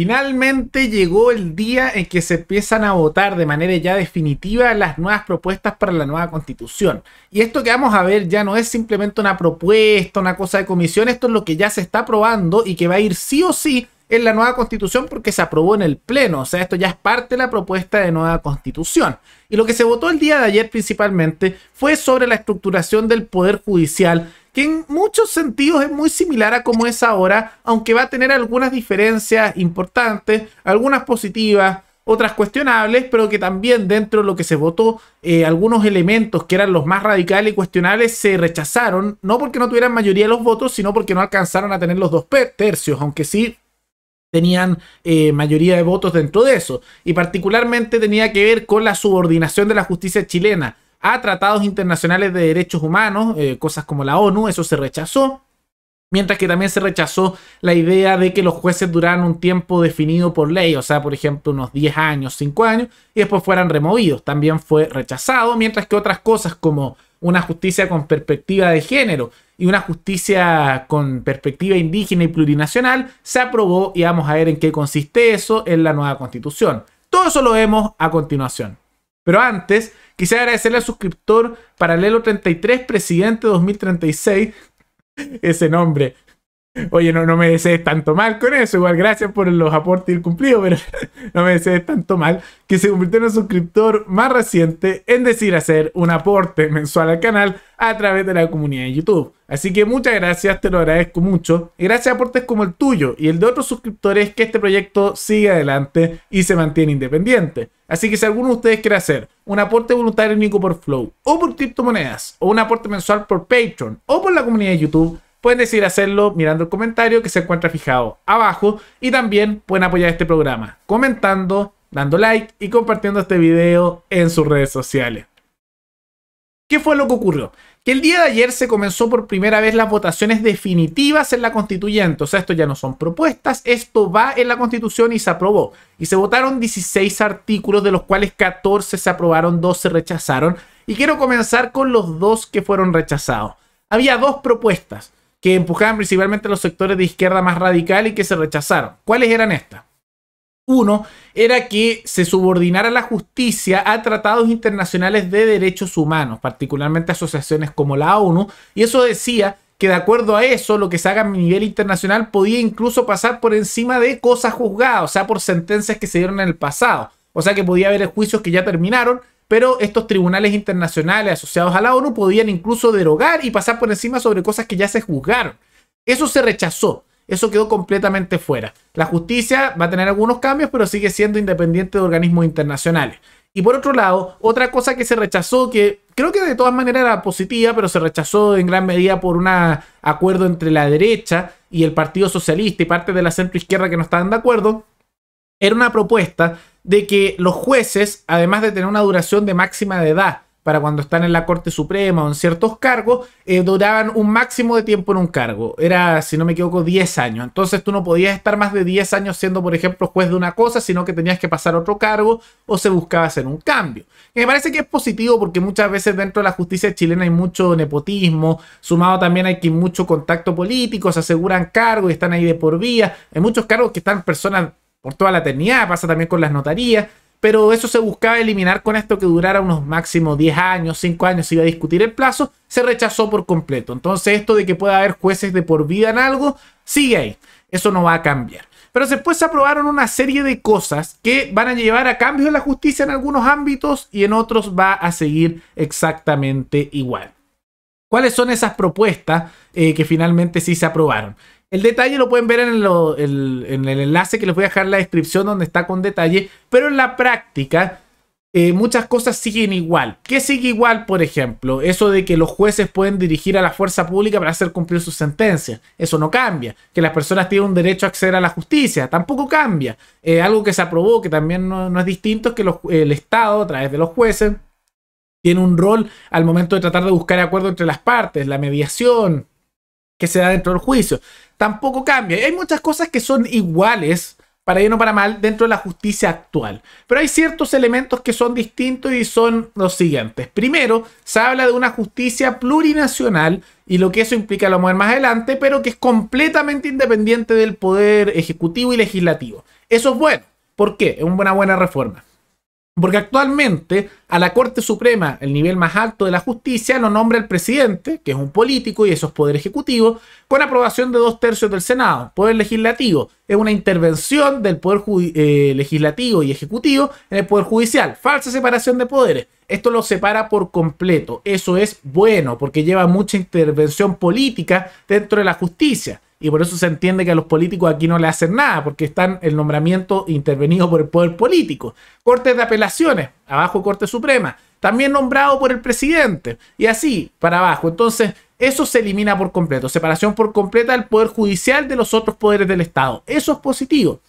Finalmente llegó el día en que se empiezan a votar de manera ya definitiva las nuevas propuestas para la nueva constitución. Y esto que vamos a ver ya no es simplemente una propuesta, una cosa de comisión, esto es lo que ya se está aprobando y que va a ir sí o sí en la nueva constitución porque se aprobó en el Pleno. O sea, esto ya es parte de la propuesta de nueva constitución. Y lo que se votó el día de ayer principalmente fue sobre la estructuración del Poder Judicial que en muchos sentidos es muy similar a como es ahora, aunque va a tener algunas diferencias importantes, algunas positivas, otras cuestionables, pero que también dentro de lo que se votó, eh, algunos elementos que eran los más radicales y cuestionables se rechazaron, no porque no tuvieran mayoría de los votos, sino porque no alcanzaron a tener los dos tercios, aunque sí tenían eh, mayoría de votos dentro de eso. Y particularmente tenía que ver con la subordinación de la justicia chilena a tratados internacionales de derechos humanos, eh, cosas como la ONU, eso se rechazó. Mientras que también se rechazó la idea de que los jueces duraran un tiempo definido por ley, o sea, por ejemplo, unos 10 años, 5 años, y después fueran removidos. También fue rechazado, mientras que otras cosas como una justicia con perspectiva de género y una justicia con perspectiva indígena y plurinacional se aprobó y vamos a ver en qué consiste eso en la nueva constitución. Todo eso lo vemos a continuación. Pero antes, quisiera agradecerle al suscriptor Paralelo33, presidente 2036, ese nombre, Oye, no, no me desees tanto mal con eso. Igual, gracias por los aportes y el cumplido, pero no me desees tanto mal. Que se convirtió en un suscriptor más reciente en decir hacer un aporte mensual al canal a través de la comunidad de YouTube. Así que muchas gracias, te lo agradezco mucho. Y gracias a aportes como el tuyo y el de otros suscriptores que este proyecto sigue adelante y se mantiene independiente. Así que si alguno de ustedes quiere hacer un aporte voluntario único por Flow o por criptomonedas o un aporte mensual por Patreon o por la comunidad de YouTube, pueden decidir hacerlo mirando el comentario que se encuentra fijado abajo y también pueden apoyar este programa comentando, dando like y compartiendo este video en sus redes sociales. ¿Qué fue lo que ocurrió? Que el día de ayer se comenzó por primera vez las votaciones definitivas en la constituyente. O sea, esto ya no son propuestas, esto va en la constitución y se aprobó. Y se votaron 16 artículos, de los cuales 14 se aprobaron, 12 se rechazaron. Y quiero comenzar con los dos que fueron rechazados. Había dos propuestas que empujaban principalmente los sectores de izquierda más radical y que se rechazaron. ¿Cuáles eran estas? Uno era que se subordinara la justicia a tratados internacionales de derechos humanos, particularmente asociaciones como la ONU, y eso decía que de acuerdo a eso, lo que se haga a nivel internacional podía incluso pasar por encima de cosas juzgadas, o sea, por sentencias que se dieron en el pasado. O sea, que podía haber juicios que ya terminaron pero estos tribunales internacionales asociados a la ONU podían incluso derogar y pasar por encima sobre cosas que ya se juzgaron. Eso se rechazó, eso quedó completamente fuera. La justicia va a tener algunos cambios, pero sigue siendo independiente de organismos internacionales. Y por otro lado, otra cosa que se rechazó, que creo que de todas maneras era positiva, pero se rechazó en gran medida por un acuerdo entre la derecha y el Partido Socialista y parte de la izquierda que no estaban de acuerdo, era una propuesta de que los jueces, además de tener una duración de máxima de edad, para cuando están en la Corte Suprema o en ciertos cargos, eh, duraban un máximo de tiempo en un cargo. Era, si no me equivoco, 10 años. Entonces tú no podías estar más de 10 años siendo, por ejemplo, juez de una cosa, sino que tenías que pasar a otro cargo o se buscaba hacer un cambio. me parece que es positivo porque muchas veces dentro de la justicia chilena hay mucho nepotismo, sumado también hay que mucho contacto político, se aseguran cargos y están ahí de por vía. Hay muchos cargos que están personas por toda la eternidad, pasa también con las notarías, pero eso se buscaba eliminar con esto que durara unos máximos 10 años, 5 años, se iba a discutir el plazo, se rechazó por completo. Entonces esto de que pueda haber jueces de por vida en algo, sigue ahí, eso no va a cambiar. Pero después se aprobaron una serie de cosas que van a llevar a cambios en la justicia en algunos ámbitos y en otros va a seguir exactamente igual. ¿Cuáles son esas propuestas eh, que finalmente sí se aprobaron? El detalle lo pueden ver en, el, enlace que les voy a dejar en la descripción donde está con detalle, pero en la práctica eh, muchas cosas siguen igual. ¿Qué sigue igual, por ejemplo? Eso de que los jueces pueden dirigir a la fuerza pública para hacer cumplir sus sentencias. Eso no cambia. Que las personas tienen un derecho a acceder a la justicia. Tampoco cambia. Eh, algo que se aprobó, que también no, es distinto, es que el Estado, a través de los jueces, tiene un rol al momento de tratar de buscar acuerdo entre las partes, la mediación que se da dentro del juicio tampoco cambia. Hay muchas cosas que son iguales, para bien o para mal, dentro de la justicia actual. Pero hay ciertos elementos que son distintos y son los siguientes. Primero, se habla de una justicia plurinacional y lo que eso implica lo vamos a ver más adelante, pero que es completamente independiente del poder ejecutivo y legislativo. Eso es bueno. ¿Por qué? Es una buena reforma. Porque actualmente a la Corte Suprema, el nivel más alto de la justicia, lo nombra el presidente, que es un político y eso es poder ejecutivo, con aprobación de dos tercios del Senado. Poder legislativo es una intervención del poder eh, legislativo y ejecutivo en el poder judicial. Falsa separación de poderes. Esto lo separa por completo. Eso es bueno porque lleva mucha intervención política dentro de la justicia. Y por eso se entiende que a los políticos aquí no le hacen nada, porque están el nombramiento intervenido por el poder político. Cortes de apelaciones, abajo Corte Suprema, también nombrado por el presidente, y así para abajo. Entonces, eso se elimina por completo. Separación por completa del poder judicial de los otros poderes del Estado. Eso es positivo.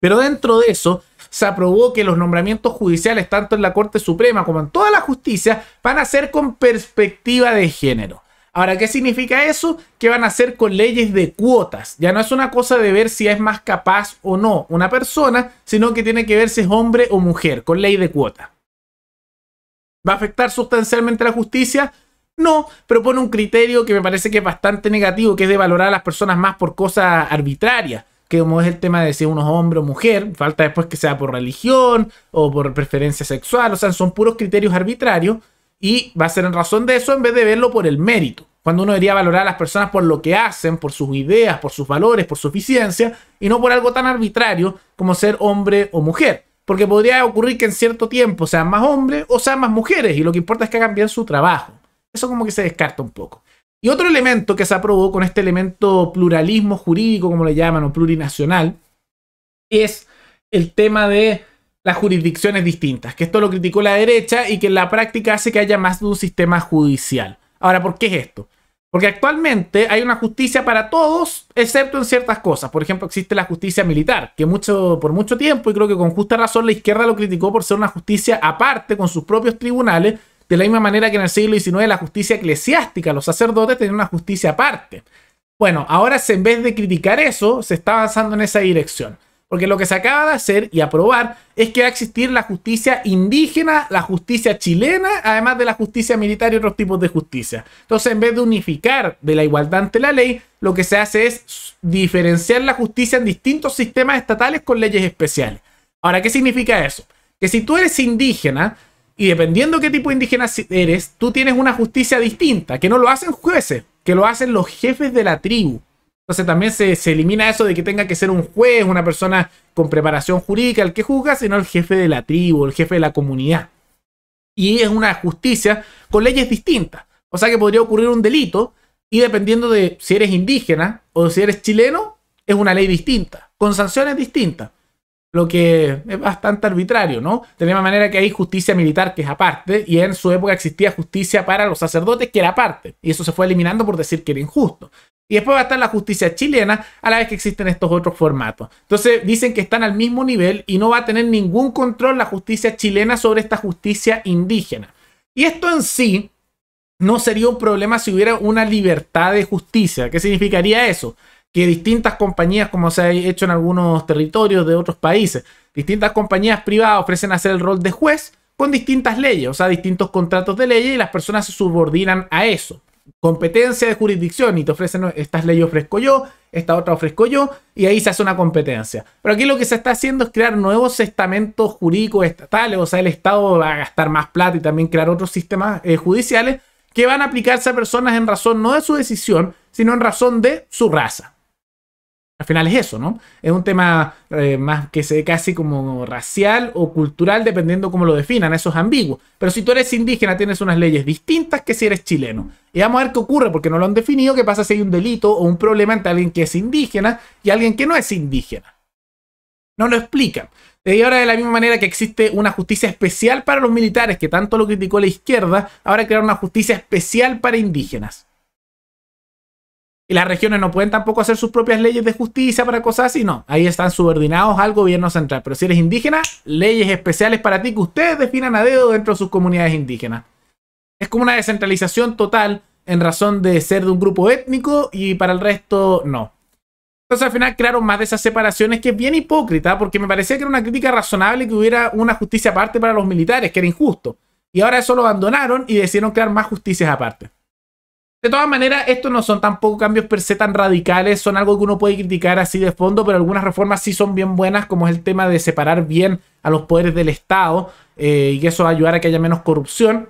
Pero dentro de eso, se aprobó que los nombramientos judiciales, tanto en la Corte Suprema como en toda la justicia, van a ser con perspectiva de género. Ahora, ¿qué significa eso? Que van a hacer con leyes de cuotas? Ya no es una cosa de ver si es más capaz o no una persona, sino que tiene que ver si es hombre o mujer, con ley de cuota. ¿Va a afectar sustancialmente la justicia? No, pero pone un criterio que me parece que es bastante negativo, que es de valorar a las personas más por cosas arbitrarias, que como es el tema de si uno es hombre o mujer, falta después que sea por religión o por preferencia sexual, o sea, son puros criterios arbitrarios y va a ser en razón de eso en vez de verlo por el mérito. Cuando uno debería valorar a las personas por lo que hacen, por sus ideas, por sus valores, por su eficiencia, y no por algo tan arbitrario como ser hombre o mujer. Porque podría ocurrir que en cierto tiempo sean más hombres o sean más mujeres, y lo que importa es que hagan bien su trabajo. Eso como que se descarta un poco. Y otro elemento que se aprobó con este elemento pluralismo jurídico, como le llaman, o plurinacional, es el tema de las jurisdicciones distintas, que esto lo criticó la derecha y que en la práctica hace que haya más de un sistema judicial. Ahora, ¿por qué es esto? Porque actualmente hay una justicia para todos, excepto en ciertas cosas. Por ejemplo, existe la justicia militar, que mucho, por mucho tiempo, y creo que con justa razón, la izquierda lo criticó por ser una justicia aparte, con sus propios tribunales, de la misma manera que en el siglo XIX la justicia eclesiástica, los sacerdotes tenían una justicia aparte. Bueno, ahora en vez de criticar eso, se está avanzando en esa dirección. Porque lo que se acaba de hacer y aprobar es que va a existir la justicia indígena, la justicia chilena, además de la justicia militar y otros tipos de justicia. Entonces, en vez de unificar de la igualdad ante la ley, lo que se hace es diferenciar la justicia en distintos sistemas estatales con leyes especiales. Ahora, ¿qué significa eso? Que si tú eres indígena, y dependiendo qué tipo de indígena eres, tú tienes una justicia distinta, que no lo hacen jueces, que lo hacen los jefes de la tribu. Entonces también se, elimina eso de que tenga que ser un juez, una persona con preparación jurídica el que juzga, sino el jefe de la tribu, el jefe de la comunidad. Y es una justicia con leyes distintas. O sea que podría ocurrir un delito y dependiendo de si eres indígena o si eres chileno, es una ley distinta, con sanciones distintas. Lo que es bastante arbitrario, ¿no? De la misma manera que hay justicia militar que es aparte, y en su época existía justicia para los sacerdotes que era aparte, y eso se fue eliminando por decir que era injusto. Y después va a estar la justicia chilena a la vez que existen estos otros formatos. Entonces dicen que están al mismo nivel y no va a tener ningún control la justicia chilena sobre esta justicia indígena. Y esto en sí no sería un problema si hubiera una libertad de justicia. ¿Qué significaría eso? Que distintas compañías, como se ha hecho en algunos territorios de otros países, distintas compañías privadas ofrecen hacer el rol de juez con distintas leyes, o sea, distintos contratos de ley y las personas se subordinan a eso competencia de jurisdicción y te ofrecen estas leyes ofrezco yo, esta otra ofrezco yo, y ahí se hace una competencia. Pero aquí lo que se está haciendo es crear nuevos estamentos jurídicos estatales, o sea, el Estado va a gastar más plata y también crear otros sistemas eh, judiciales que van a aplicarse a personas en razón no de su decisión, sino en razón de su raza al final es eso, ¿no? Es un tema eh, más que se casi como racial o cultural, dependiendo cómo lo definan, eso es ambiguo. Pero si tú eres indígena, tienes unas leyes distintas que si eres chileno. Y vamos a ver qué ocurre, porque no lo han definido, qué pasa si hay un delito o un problema entre alguien que es indígena y alguien que no es indígena. No lo explican. Y ahora de la misma manera que existe una justicia especial para los militares, que tanto lo criticó la izquierda, ahora crear una justicia especial para indígenas. Y las regiones no pueden tampoco hacer sus propias leyes de justicia para cosas así, no. Ahí están subordinados al gobierno central. Pero si eres indígena, leyes especiales para ti que ustedes definan a dedo dentro de sus comunidades indígenas. Es como una descentralización total en razón de ser de un grupo étnico y para el resto no. Entonces al final crearon más de esas separaciones que es bien hipócrita porque me parecía que era una crítica razonable que hubiera una justicia aparte para los militares, que era injusto. Y ahora eso lo abandonaron y decidieron crear más justicias aparte. De todas maneras, estos no son tampoco cambios per se tan radicales, son algo que uno puede criticar así de fondo, pero algunas reformas sí son bien buenas, como es el tema de separar bien a los poderes del Estado eh, y eso va a ayudar a que haya menos corrupción.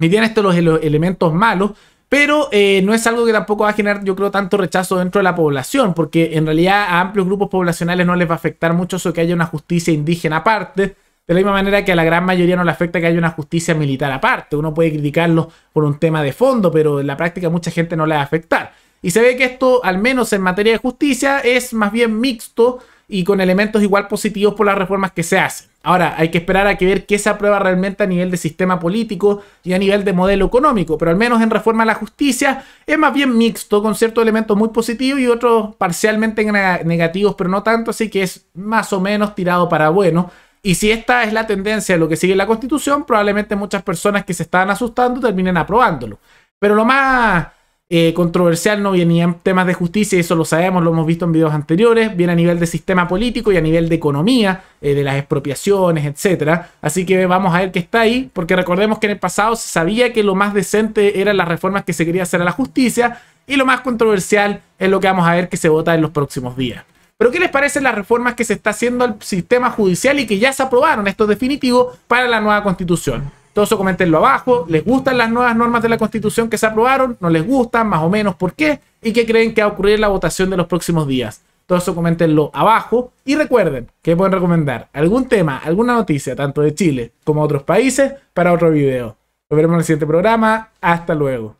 Y tienen estos los, elementos malos, pero eh, no es algo que tampoco va a generar, yo creo, tanto rechazo dentro de la población, porque en realidad a amplios grupos poblacionales no les va a afectar mucho eso que haya una justicia indígena aparte. De la misma manera que a la gran mayoría no le afecta que haya una justicia militar aparte. Uno puede criticarlo por un tema de fondo, pero en la práctica mucha gente no le va a afectar. Y se ve que esto, al menos en materia de justicia, es más bien mixto y con elementos igual positivos por las reformas que se hacen. Ahora, hay que esperar a que ver qué se aprueba realmente a nivel de sistema político y a nivel de modelo económico, pero al menos en reforma a la justicia es más bien mixto, con ciertos elementos muy positivos y otros parcialmente negativos, pero no tanto, así que es más o menos tirado para bueno y si esta es la tendencia de lo que sigue la Constitución, probablemente muchas personas que se estaban asustando terminen aprobándolo. Pero lo más eh, controversial no viene en temas de justicia, eso lo sabemos, lo hemos visto en videos anteriores, viene a nivel de sistema político y a nivel de economía, eh, de las expropiaciones, etc. Así que vamos a ver qué está ahí, porque recordemos que en el pasado se sabía que lo más decente eran las reformas que se quería hacer a la justicia, y lo más controversial es lo que vamos a ver que se vota en los próximos días. Pero ¿qué les parecen las reformas que se está haciendo al sistema judicial y que ya se aprobaron, esto es definitivo, para la nueva constitución? Todo eso comentenlo abajo. ¿Les gustan las nuevas normas de la Constitución que se aprobaron? ¿No les gustan? Más o menos, ¿por qué? ¿Y qué creen que va a ocurrir en la votación de los próximos días? Todo eso comentenlo abajo. Y recuerden que pueden recomendar algún tema, alguna noticia, tanto de Chile como de otros países, para otro video. Nos veremos en el siguiente programa. Hasta luego.